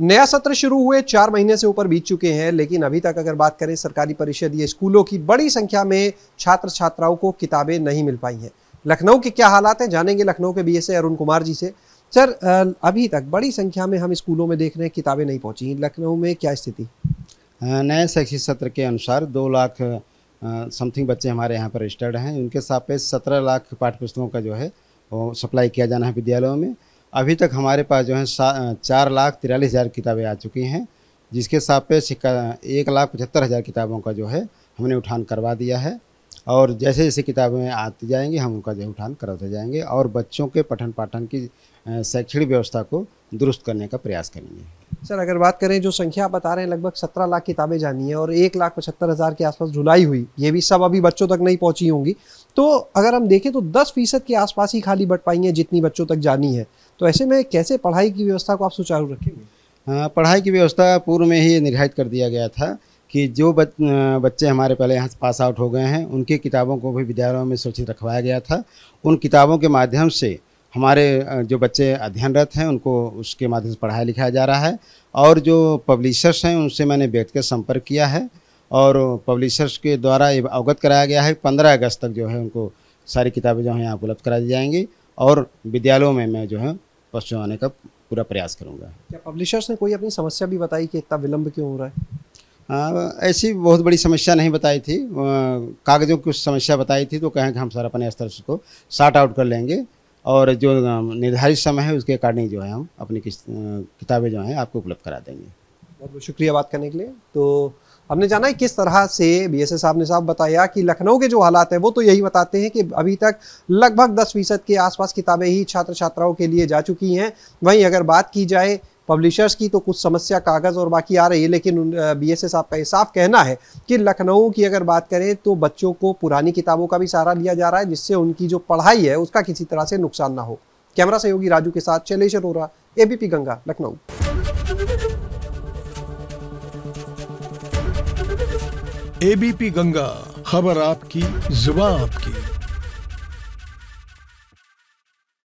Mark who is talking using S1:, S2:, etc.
S1: नया सत्र शुरू हुए चार महीने से ऊपर बीत चुके हैं लेकिन अभी तक अगर बात करें सरकारी परिषद या स्कूलों की बड़ी संख्या में छात्र छात्राओं को किताबें नहीं मिल पाई हैं लखनऊ के क्या हालात हैं जानेंगे लखनऊ के बीएसए अरुण कुमार जी से सर अभी तक बड़ी संख्या में हम स्कूलों में देख रहे हैं किताबें नहीं पहुँची लखनऊ में क्या स्थिति नए शैक्षिक सत्र के अनुसार दो लाख
S2: समथिंग बच्चे हमारे यहाँ पर रजिस्टर्ड हैं उनके सापेक्ष सत्रह लाख पाठ्य पुस्तकों का जो है वो सप्लाई किया जाना है विद्यालयों में अभी तक हमारे पास जो है चार लाख तिरालीस हज़ार किताबें आ चुकी हैं जिसके सापेक्ष एक लाख पचहत्तर हज़ार किताबों का जो है हमने उठान करवा दिया है और जैसे जैसे किताबें आती जाएंगी हम उनका जो उठान कराते जाएंगे और बच्चों के पठन पाठन की शैक्षणिक व्यवस्था को दुरुस्त करने का प्रयास करेंगे
S1: सर अगर बात करें जो संख्या आप बता रहे हैं लगभग सत्रह लाख किताबें जानी है और एक लाख पचहत्तर हज़ार के आसपास जुलाई हुई ये भी सब अभी बच्चों तक नहीं पहुंची होंगी तो अगर हम देखें तो दस फीसद के आसपास ही खाली बट पाई हैं जितनी बच्चों तक जानी है तो ऐसे में कैसे पढ़ाई की व्यवस्था को आप सुचारू रखेंगे
S2: हाँ, पढ़ाई की व्यवस्था पूर्व में ही निर्धारित कर दिया गया था कि जो बच, बच्चे हमारे पहले यहाँ पास आउट हो गए हैं उनकी किताबों को भी विद्यालयों में सुरक्षित रखवाया गया था उन किताबों के माध्यम से हमारे जो बच्चे अध्ययनरत हैं उनको उसके माध्यम से पढ़ाया लिखाया जा रहा है और जो पब्लिशर्स हैं उनसे मैंने व्यक्तिगत संपर्क किया है और पब्लिशर्स के द्वारा ये अवगत कराया गया है पंद्रह अगस्त तक जो है उनको सारी किताबें जो हैं यहाँ उपलब्ध करा दी जाएंगी और विद्यालयों में मैं जो है पहुँचवाने का पूरा प्रयास करूँगा
S1: क्या पब्लिशर्स ने कोई अपनी समस्या भी बताई कि इतना विलम्ब क्यों हो रहा है
S2: आ, हाँ, ऐसी बहुत बड़ी समस्या नहीं बताई थी कागज़ों की समस्या बताई थी तो कहें कि हम सर अपने स्तर से को शार्ट आउट कर लेंगे और जो निर्धारित समय है उसके अकॉर्डिंग जो है हम अपनी किताबें जो हैं आपको उपलब्ध करा देंगे बहुत
S1: बहुत शुक्रिया बात करने के लिए तो हमने जाना है किस तरह से बी एस साहब ने साहब बताया कि लखनऊ के जो हालात हैं वो तो यही बताते हैं कि अभी तक लगभग दस फीसद के आसपास किताबें ही छात्र छात्राओं के लिए जा चुकी हैं वहीं अगर बात की जाए पब्लिशर्स की तो कुछ समस्या कागज़ और बाकी आ रही है लेकिन बी एस साहब का साफ कहना है कि लखनऊ की अगर बात करें तो बच्चों को पुरानी किताबों का भी सहारा लिया जा रहा है जिससे उनकी जो पढ़ाई है उसका किसी तरह से नुकसान ना हो कैमरा सहयोगी राजू के साथ शैलेश अरोरा एबीपी गंगा लखनऊ एबीपी
S2: गंगा खबर आपकी जुबा आपकी